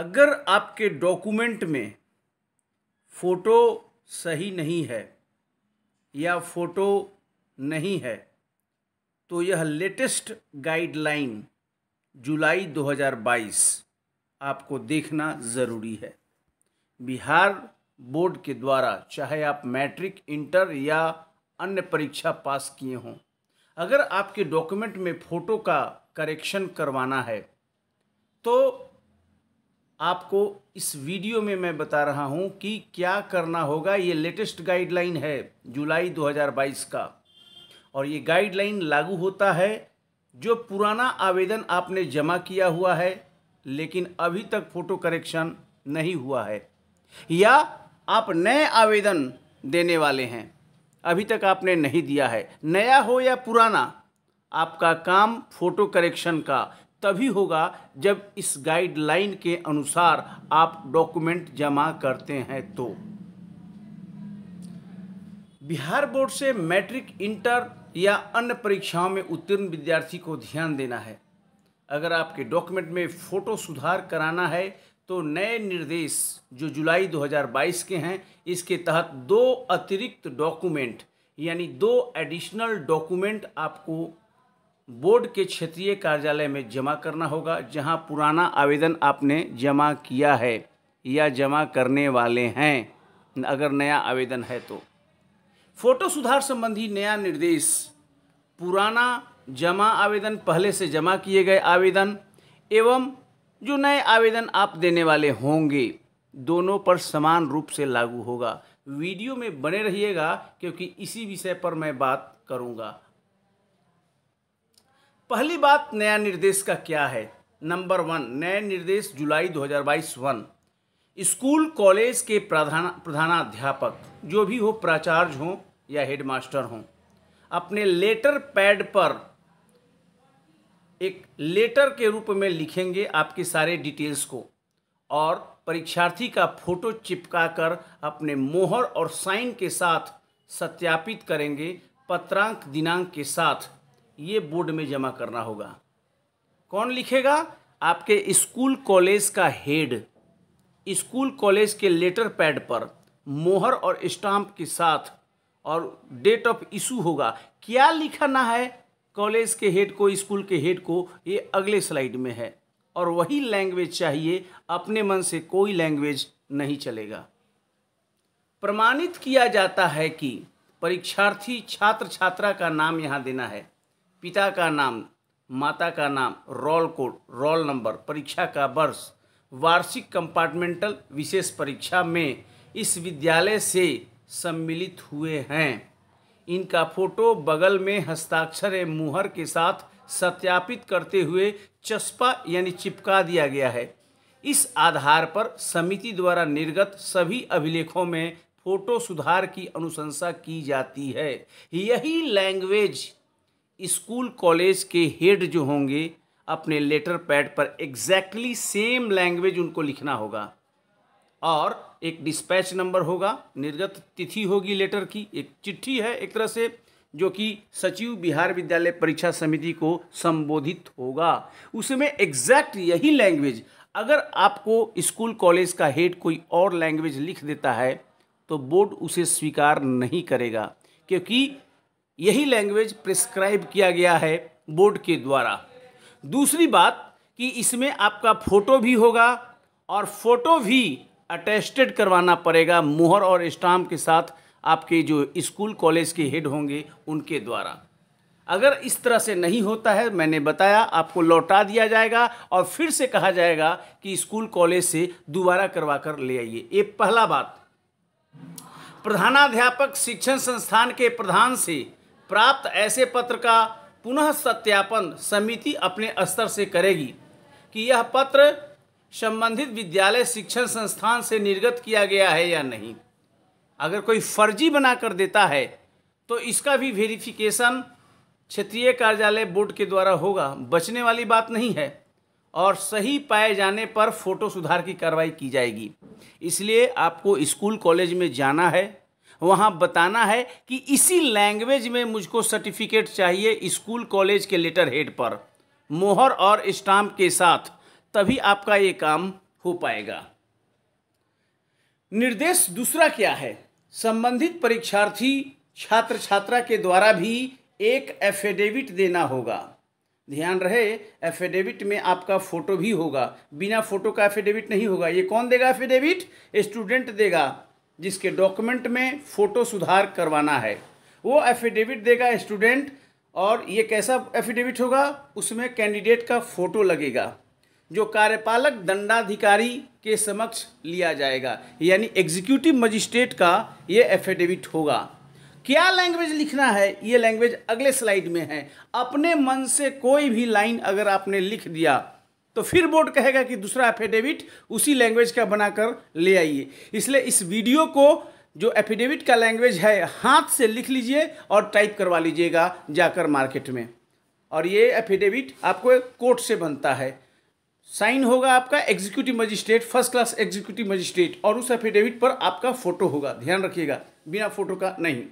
अगर आपके डॉक्यूमेंट में फ़ोटो सही नहीं है या फ़ोटो नहीं है तो यह लेटेस्ट गाइडलाइन जुलाई 2022 आपको देखना ज़रूरी है बिहार बोर्ड के द्वारा चाहे आप मैट्रिक इंटर या अन्य परीक्षा पास किए हों अगर आपके डॉक्यूमेंट में फ़ोटो का करेक्शन करवाना है तो आपको इस वीडियो में मैं बता रहा हूं कि क्या करना होगा ये लेटेस्ट गाइडलाइन है जुलाई 2022 का और ये गाइडलाइन लागू होता है जो पुराना आवेदन आपने जमा किया हुआ है लेकिन अभी तक फ़ोटो करेक्शन नहीं हुआ है या आप नए आवेदन देने वाले हैं अभी तक आपने नहीं दिया है नया हो या पुराना आपका काम फ़ोटो करेक्शन का तभी होगा जब इस गाइडलाइन के अनुसार आप डॉक्यूमेंट जमा करते हैं तो बिहार बोर्ड से मैट्रिक इंटर या अन्य परीक्षाओं में उत्तीर्ण विद्यार्थी को ध्यान देना है अगर आपके डॉक्यूमेंट में फ़ोटो सुधार कराना है तो नए निर्देश जो जुलाई 2022 के हैं इसके तहत दो अतिरिक्त डॉक्यूमेंट यानी दो एडिशनल डॉक्यूमेंट आपको बोर्ड के क्षेत्रीय कार्यालय में जमा करना होगा जहां पुराना आवेदन आपने जमा किया है या जमा करने वाले हैं अगर नया आवेदन है तो फोटो सुधार संबंधी नया निर्देश पुराना जमा आवेदन पहले से जमा किए गए आवेदन एवं जो नए आवेदन आप देने वाले होंगे दोनों पर समान रूप से लागू होगा वीडियो में बने रहिएगा क्योंकि इसी विषय पर मैं बात करूंगा पहली बात नया निर्देश का क्या है नंबर वन नए निर्देश जुलाई 2022 वन स्कूल कॉलेज के प्रधान प्रधानाध्यापक जो भी हो प्राचार्य हों या हेडमास्टर हों अपने लेटर पैड पर एक लेटर के रूप में लिखेंगे आपके सारे डिटेल्स को और परीक्षार्थी का फोटो चिपकाकर अपने मोहर और साइन के साथ सत्यापित करेंगे पत्रांक दिनांक के साथ ये बोर्ड में जमा करना होगा कौन लिखेगा आपके स्कूल कॉलेज का हेड स्कूल कॉलेज के लेटर पैड पर मोहर और स्टाम्प के साथ और डेट ऑफ इशू होगा क्या लिखना है कॉलेज के हेड को स्कूल के हेड को ये अगले स्लाइड में है और वही लैंग्वेज चाहिए अपने मन से कोई लैंग्वेज नहीं चलेगा प्रमाणित किया जाता है कि परीक्षार्थी छात्र छात्रा का नाम यहाँ देना है पिता का नाम माता का नाम रोल कोड रोल नंबर परीक्षा का वर्ष वार्षिक कंपार्टमेंटल विशेष परीक्षा में इस विद्यालय से सम्मिलित हुए हैं इनका फोटो बगल में हस्ताक्षर एवं मुहर के साथ सत्यापित करते हुए चस्पा यानी चिपका दिया गया है इस आधार पर समिति द्वारा निर्गत सभी अभिलेखों में फोटो सुधार की अनुशंसा की जाती है यही लैंग्वेज स्कूल कॉलेज के हेड जो होंगे अपने लेटर पैड पर एग्जैक्टली सेम लैंग्वेज उनको लिखना होगा और एक डिस्पैच नंबर होगा निर्गत तिथि होगी लेटर की एक चिट्ठी है एक तरह से जो कि सचिव बिहार विद्यालय परीक्षा समिति को संबोधित होगा उसमें एग्जैक्ट यही लैंग्वेज अगर आपको स्कूल कॉलेज का हेड कोई और लैंग्वेज लिख देता है तो बोर्ड उसे स्वीकार नहीं करेगा क्योंकि यही लैंग्वेज प्रिस्क्राइब किया गया है बोर्ड के द्वारा दूसरी बात कि इसमें आपका फ़ोटो भी होगा और फ़ोटो भी अटेस्टेड करवाना पड़ेगा मोहर और स्टाम्प के साथ आपके जो स्कूल कॉलेज के हेड होंगे उनके द्वारा अगर इस तरह से नहीं होता है मैंने बताया आपको लौटा दिया जाएगा और फिर से कहा जाएगा कि स्कूल कॉलेज से दोबारा करवा कर ले आइए ये पहला बात प्रधानाध्यापक शिक्षण संस्थान के प्रधान से प्राप्त ऐसे पत्र का पुनः सत्यापन समिति अपने स्तर से करेगी कि यह पत्र संबंधित विद्यालय शिक्षण संस्थान से निर्गत किया गया है या नहीं अगर कोई फर्जी बना कर देता है तो इसका भी वेरिफिकेशन क्षेत्रीय कार्यालय बोर्ड के द्वारा होगा बचने वाली बात नहीं है और सही पाए जाने पर फोटो सुधार की कार्रवाई की जाएगी इसलिए आपको स्कूल कॉलेज में जाना है वहाँ बताना है कि इसी लैंग्वेज में मुझको सर्टिफिकेट चाहिए स्कूल कॉलेज के लेटर हेड पर मोहर और स्टाम्प के साथ तभी आपका ये काम हो पाएगा निर्देश दूसरा क्या है संबंधित परीक्षार्थी छात्र छात्रा के द्वारा भी एक एफिडेविट देना होगा ध्यान रहे एफिडेविट में आपका फ़ोटो भी होगा बिना फ़ोटो का एफिडेविट नहीं होगा ये कौन देगा एफिडेविट स्टूडेंट देगा जिसके डॉक्यूमेंट में फ़ोटो सुधार करवाना है वो एफिडेविट देगा स्टूडेंट और ये कैसा एफिडेविट होगा उसमें कैंडिडेट का फ़ोटो लगेगा जो कार्यपालक दंडाधिकारी के समक्ष लिया जाएगा यानी एग्जीक्यूटिव मजिस्ट्रेट का ये एफिडेविट होगा क्या लैंग्वेज लिखना है ये लैंग्वेज अगले स्लाइड में है अपने मन से कोई भी लाइन अगर आपने लिख दिया तो फिर बोर्ड कहेगा कि दूसरा एफिडेविट उसी लैंग्वेज का बनाकर ले आइए इसलिए इस वीडियो को जो एफिडेविट का लैंग्वेज है हाथ से लिख लीजिए और टाइप करवा लीजिएगा जाकर मार्केट में और ये एफिडेविट आपको कोर्ट से बनता है साइन होगा आपका executive magistrate first class executive magistrate और उस एफिडेविट पर आपका फोटो होगा ध्यान रखिएगा बिना फोटो का नहीं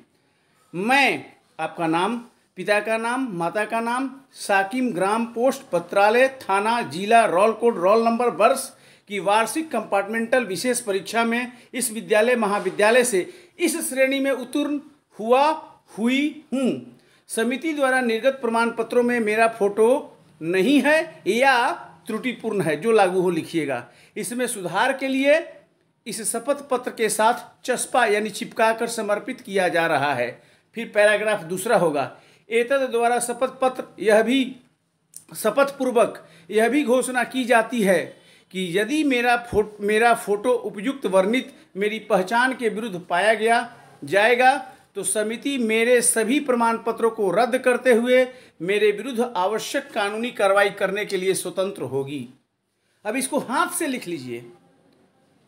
मैं आपका नाम पिता का नाम माता का नाम साकिम ग्राम पोस्ट पत्रालय थाना जिला रोल कोड रोल नंबर वर्ष की वार्षिक कंपार्टमेंटल विशेष परीक्षा में इस विद्यालय महाविद्यालय से इस श्रेणी में उत्तीर्ण हुआ हुई हूँ समिति द्वारा निर्गत प्रमाण पत्रों में मेरा फोटो नहीं है या त्रुटिपूर्ण है जो लागू हो लिखिएगा इसमें सुधार के लिए इस शपथ पत्र के साथ चस्पा यानी चिपका कर समर्पित किया जा रहा है फिर पैराग्राफ दूसरा होगा एतद द्वारा शपथ पत्र यह भी शपथ पूर्वक यह भी घोषणा की जाती है कि यदि मेरा फो मेरा फोटो उपयुक्त वर्णित मेरी पहचान के विरुद्ध पाया गया जाएगा तो समिति मेरे सभी प्रमाण पत्रों को रद्द करते हुए मेरे विरुद्ध आवश्यक कानूनी कार्रवाई करने के लिए स्वतंत्र होगी अब इसको हाथ से लिख लीजिए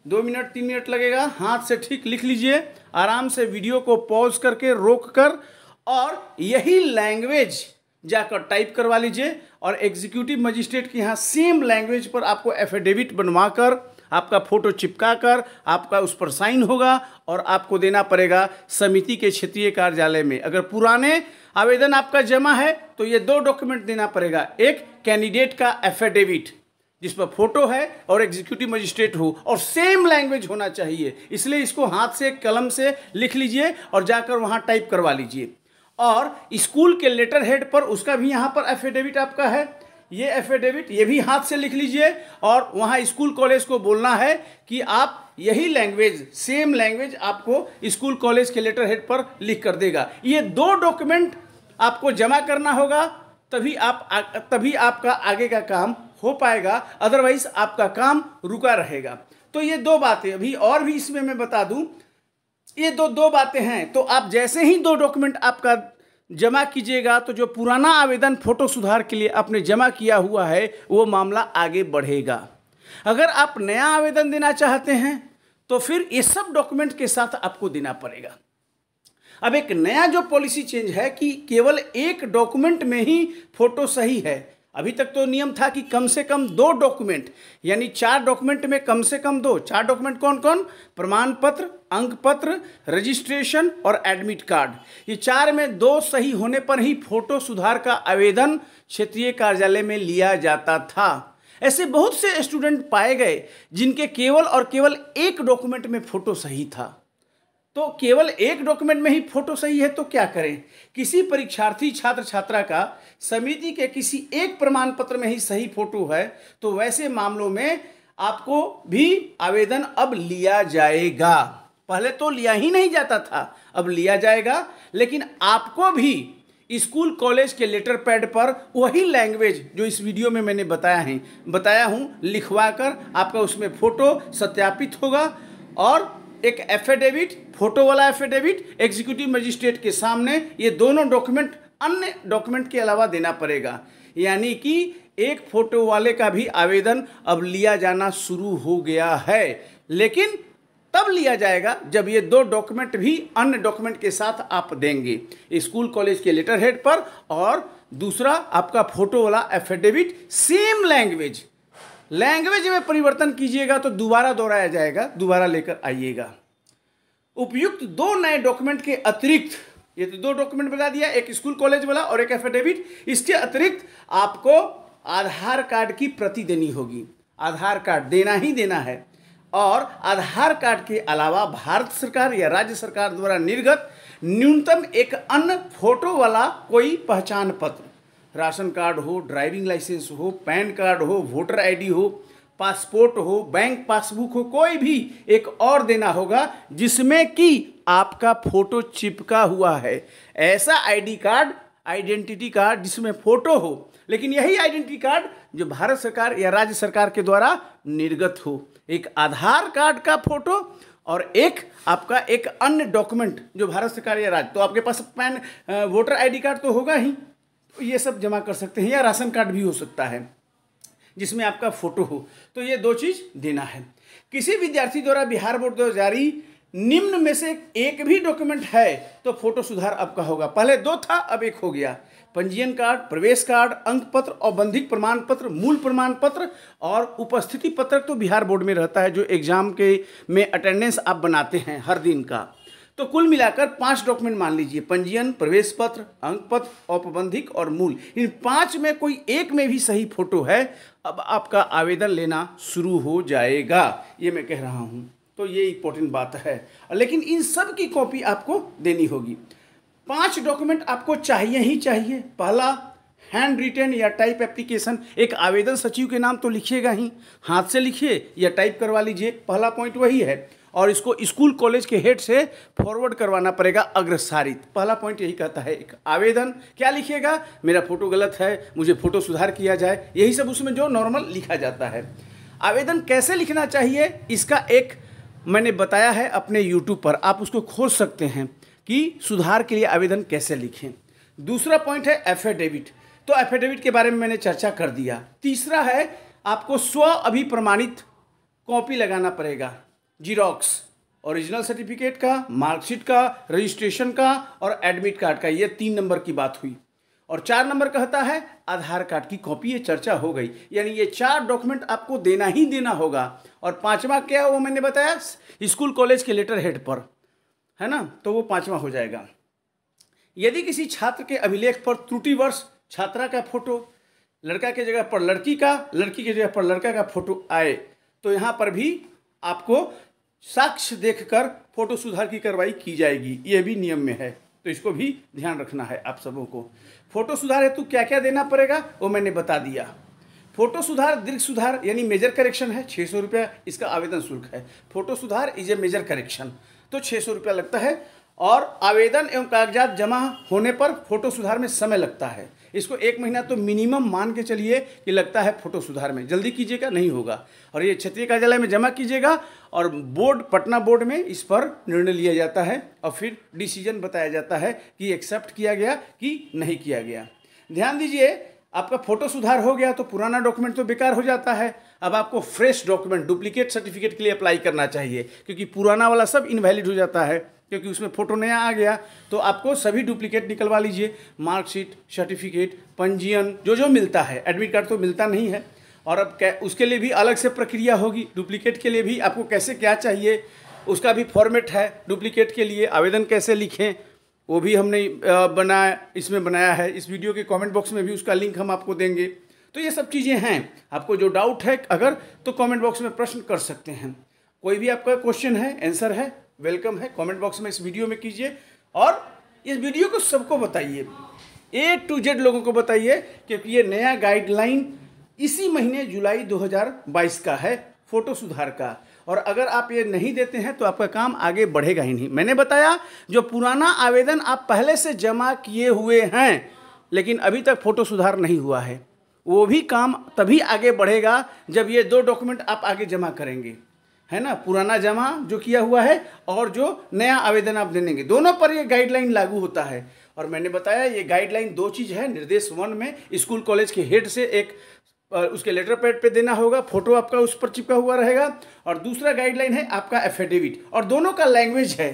दो मिनट तीन मिनट लगेगा हाथ से ठीक लिख लीजिए आराम से वीडियो को पॉज करके रोक कर और यही लैंग्वेज जाकर टाइप करवा लीजिए और एग्जीक्यूटिव मजिस्ट्रेट के यहाँ सेम लैंग्वेज पर आपको एफिडेविट बनवाकर आपका फोटो चिपका कर आपका उस पर साइन होगा और आपको देना पड़ेगा समिति के क्षेत्रीय कार्यालय में अगर पुराने आवेदन आपका जमा है तो ये दो डॉक्यूमेंट देना पड़ेगा एक कैंडिडेट का एफिडेविट जिस पर फोटो है और एग्जीक्यूटिव मजिस्ट्रेट हो और सेम लैंग्वेज होना चाहिए इसलिए इसको हाथ से कलम से लिख लीजिए और जाकर वहाँ टाइप करवा लीजिए और स्कूल के लेटर हेड पर उसका भी यहाँ पर एफिडेविट आपका है ये एफिडेविट ये भी हाथ से लिख लीजिए और वहाँ स्कूल कॉलेज को बोलना है कि आप यही लैंग्वेज सेम लैंग्वेज आपको स्कूल कॉलेज के लेटर हेड पर लिख कर देगा ये दो डॉक्यूमेंट आपको जमा करना होगा तभी आप तभी आपका आगे का काम हो पाएगा अदरवाइज आपका काम रुका रहेगा तो ये दो बातें अभी और भी इसमें मैं बता दूं ये दो दो बातें हैं तो आप जैसे ही दो डॉक्यूमेंट आपका जमा कीजिएगा तो जो पुराना आवेदन फोटो सुधार के लिए आपने जमा किया हुआ है वो मामला आगे बढ़ेगा अगर आप नया आवेदन देना चाहते हैं तो फिर ये सब डॉक्यूमेंट के साथ आपको देना पड़ेगा अब एक नया जो पॉलिसी चेंज है कि केवल एक डॉक्यूमेंट में ही फोटो सही है अभी तक तो नियम था कि कम से कम दो डॉक्यूमेंट यानी चार डॉक्यूमेंट में कम से कम दो चार डॉक्यूमेंट कौन कौन प्रमाण पत्र अंक पत्र रजिस्ट्रेशन और एडमिट कार्ड ये चार में दो सही होने पर ही फोटो सुधार का आवेदन क्षेत्रीय कार्यालय में लिया जाता था ऐसे बहुत से स्टूडेंट पाए गए जिनके केवल और केवल एक डॉक्यूमेंट में फोटो सही था तो केवल एक डॉक्यूमेंट में ही फोटो सही है तो क्या करें किसी परीक्षार्थी छात्र छात्रा का समिति के किसी एक प्रमाण पत्र में ही सही फोटो है तो वैसे मामलों में आपको भी आवेदन अब लिया जाएगा पहले तो लिया ही नहीं जाता था अब लिया जाएगा लेकिन आपको भी स्कूल कॉलेज के लेटर पैड पर वही लैंग्वेज जो इस वीडियो में मैंने बताया है बताया हूँ लिखवा कर आपका उसमें फ़ोटो सत्यापित होगा और एक एफिडेविट फोटो वाला एफिडेविट एग्जीक्यूटिव मजिस्ट्रेट के सामने ये दोनों डॉक्यूमेंट अन्य डॉक्यूमेंट के अलावा देना पड़ेगा यानी कि एक फोटो वाले का भी आवेदन अब लिया जाना शुरू हो गया है लेकिन तब लिया जाएगा जब ये दो डॉक्यूमेंट भी अन्य डॉक्यूमेंट के साथ आप देंगे स्कूल कॉलेज के लेटर हेड पर और दूसरा आपका फोटो वाला एफिडेविट सेम लैंग्वेज लैंग्वेज में परिवर्तन कीजिएगा तो दोबारा दोहराया जाएगा दोबारा लेकर आइएगा उपयुक्त दो नए डॉक्यूमेंट के अतिरिक्त ये तो दो डॉक्यूमेंट बता दिया एक स्कूल कॉलेज वाला और एक एफिडेविट इसके अतिरिक्त आपको आधार कार्ड की प्रति देनी होगी आधार कार्ड देना ही देना है और आधार कार्ड के अलावा भारत सरकार या राज्य सरकार द्वारा निर्गत न्यूनतम एक अन्य फोटो वाला कोई पहचान पत्र राशन कार्ड हो ड्राइविंग लाइसेंस हो पैन कार्ड हो वोटर आईडी हो पासपोर्ट हो बैंक पासबुक हो कोई भी एक और देना होगा जिसमें कि आपका फोटो चिपका हुआ है ऐसा आईडी कार्ड आइडेंटिटी कार्ड जिसमें फोटो हो लेकिन यही आइडेंटिटी कार्ड जो भारत सरकार या राज्य सरकार के द्वारा निर्गत हो एक आधार कार्ड का फोटो और एक आपका एक अन्य डॉक्यूमेंट जो भारत सरकार या राज्य तो आपके पास पैन वोटर आईडी कार्ड तो होगा ही तो ये सब जमा कर सकते हैं या राशन कार्ड भी हो सकता है जिसमें आपका फोटो हो तो ये दो चीज़ देना है किसी विद्यार्थी द्वारा बिहार बोर्ड द्वारा जारी निम्न में से एक भी डॉक्यूमेंट है तो फोटो सुधार आपका होगा पहले दो था अब एक हो गया पंजीयन कार्ड प्रवेश कार्ड अंक पत्र और बंधिक प्रमाण पत्र मूल प्रमाण पत्र और उपस्थिति पत्र तो बिहार बोर्ड में रहता है जो एग्जाम के में अटेंडेंस आप बनाते हैं हर दिन का तो कुल मिलाकर पांच डॉक्यूमेंट मान लीजिए पंजीयन प्रवेश पत्र अंक पत्र औपबंधिक और मूल इन पांच में कोई एक में भी सही फोटो है अब आपका आवेदन लेना शुरू हो जाएगा ये मैं कह रहा हूँ तो ये इंपॉर्टेंट बात है लेकिन इन सब की कॉपी आपको देनी होगी पांच डॉक्यूमेंट आपको चाहिए ही चाहिए पहला हैंड रिटर्न या टाइप एप्लीकेशन एक आवेदन सचिव के नाम तो लिखिएगा ही हाथ से लिखिए या टाइप करवा लीजिए पहला पॉइंट वही है और इसको स्कूल कॉलेज के हेड से फॉरवर्ड करवाना पड़ेगा अग्रसारित पहला पॉइंट यही कहता है एक आवेदन क्या लिखिएगा मेरा फोटो गलत है मुझे फोटो सुधार किया जाए यही सब उसमें जो नॉर्मल लिखा जाता है आवेदन कैसे लिखना चाहिए इसका एक मैंने बताया है अपने यूट्यूब पर आप उसको खोज सकते हैं कि सुधार के लिए आवेदन कैसे लिखें दूसरा पॉइंट है एफिडेविट तो एफिडेविट के बारे में मैंने चर्चा कर दिया तीसरा है आपको स्व अभिप्रमाणित कॉपी लगाना पड़ेगा जीरोक्स ओरिजिनल सर्टिफिकेट का मार्कशीट का रजिस्ट्रेशन का और एडमिट कार्ड का ये तीन नंबर की बात हुई और चार नंबर कहता है आधार कार्ड की कॉपी ये चर्चा हो गई यानी ये चार डॉक्यूमेंट आपको देना ही देना होगा और पांचवा क्या वो मैंने बताया स्कूल कॉलेज के लेटर हेड पर है ना तो वो पांचवा हो जाएगा यदि किसी छात्र के अभिलेख पर त्रुटिवर्ष छात्रा का फोटो लड़का के जगह पर लड़की का लड़की के जगह पर लड़का का फोटो आए तो यहाँ पर भी आपको साक्ष्य देखकर फोटो सुधार की कार्रवाई की जाएगी यह भी नियम में है तो इसको भी ध्यान रखना है आप सबों को फोटो सुधार हेतु क्या क्या देना पड़ेगा वो मैंने बता दिया फोटो सुधार दीर्घ सुधार यानी मेजर करेक्शन है छः सौ रुपया इसका आवेदन शुल्क है फोटो सुधार इज ए मेजर करेक्शन तो छः सौ रुपया लगता है और आवेदन एवं कागजात जमा होने पर फोटो सुधार में समय लगता है इसको एक महीना तो मिनिमम मान के चलिए कि लगता है फोटो सुधार में जल्दी कीजिएगा नहीं होगा और ये क्षेत्रीय कार्यालय में जमा कीजिएगा और बोर्ड पटना बोर्ड में इस पर निर्णय लिया जाता है और फिर डिसीजन बताया जाता है कि एक्सेप्ट किया गया कि नहीं किया गया ध्यान दीजिए आपका फोटो सुधार हो गया तो पुराना डॉक्यूमेंट तो बेकार हो जाता है अब आपको फ्रेश डॉक्यूमेंट डुप्लीकेट सर्टिफिकेट के लिए अप्लाई करना चाहिए क्योंकि पुराना वाला सब इनवैलिड हो जाता है क्योंकि उसमें फ़ोटो नया आ गया तो आपको सभी डुप्लीकेट निकलवा लीजिए मार्कशीट सर्टिफिकेट पंजीयन जो जो मिलता है एडमिट कार्ड तो मिलता नहीं है और अब उसके लिए भी अलग से प्रक्रिया होगी डुप्लीकेट के लिए भी आपको कैसे क्या चाहिए उसका भी फॉर्मेट है डुप्लीकेट के लिए आवेदन कैसे लिखें वो भी हमने बनाया इसमें बनाया है इस वीडियो के कमेंट बॉक्स में भी उसका लिंक हम आपको देंगे तो ये सब चीज़ें हैं आपको जो डाउट है अगर तो कमेंट बॉक्स में प्रश्न कर सकते हैं कोई भी आपका क्वेश्चन है आंसर है वेलकम है कमेंट बॉक्स में इस वीडियो में कीजिए और इस वीडियो को सबको बताइए ए टू जेड लोगों को बताइए क्योंकि ये नया गाइडलाइन इसी महीने जुलाई 2022 का है फोटो सुधार का और अगर आप ये नहीं देते हैं तो आपका काम आगे बढ़ेगा ही नहीं मैंने बताया जो पुराना आवेदन आप पहले से जमा किए हुए हैं लेकिन अभी तक फोटो सुधार नहीं हुआ है वो भी काम तभी आगे बढ़ेगा जब ये दो डॉक्यूमेंट आप आगे जमा करेंगे है ना पुराना जमा जो किया हुआ है और जो नया आवेदन आप देंगे दोनों पर ये गाइडलाइन लागू होता है और मैंने बताया ये गाइडलाइन दो चीज़ है निर्देश वन में स्कूल कॉलेज के हेड से एक उसके लेटर पैड पे देना होगा फोटो आपका उस पर चिपका हुआ रहेगा और दूसरा गाइडलाइन है आपका एफिडेविट और दोनों का लैंग्वेज है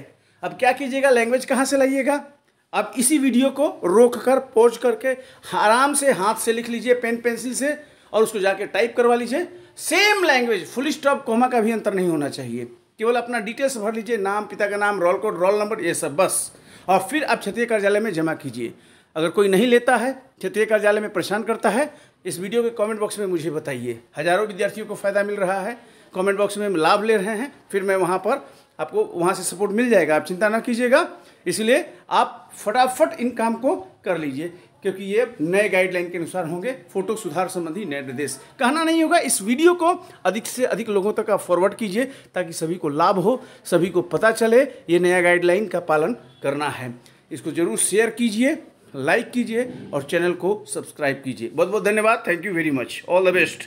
अब क्या कीजिएगा लैंग्वेज कहाँ से लाइएगा अब इसी वीडियो को रोक कर पोज करके आराम से हाथ से लिख लीजिए पेन पेंसिल से और उसको जाके टाइप करवा लीजिए same language full stop comma का भी अंतर नहीं होना चाहिए केवल अपना डिटेल्स भर लीजिए नाम पिता का नाम रोल कोड रोल नंबर ये सब बस और फिर आप क्षेत्रीय कार्यालय में जमा कीजिए अगर कोई नहीं लेता है क्षेत्रीय कार्यालय में परेशान करता है इस वीडियो के कमेंट बॉक्स में मुझे बताइए हजारों विद्यार्थियों को फ़ायदा मिल रहा है कमेंट बॉक्स में लाभ ले रहे हैं फिर मैं वहाँ पर आपको वहाँ से सपोर्ट मिल जाएगा आप चिंता ना कीजिएगा इसलिए आप फटाफट इन काम को कर लीजिए क्योंकि ये नए गाइडलाइन के अनुसार होंगे फोटो सुधार संबंधी नए निर्देश कहना नहीं होगा इस वीडियो को अधिक से अधिक लोगों तक आप फॉरवर्ड कीजिए ताकि सभी को लाभ हो सभी को पता चले ये नया गाइडलाइन का पालन करना है इसको जरूर शेयर कीजिए लाइक कीजिए और चैनल को सब्सक्राइब कीजिए बहुत बहुत धन्यवाद thank you very much all the best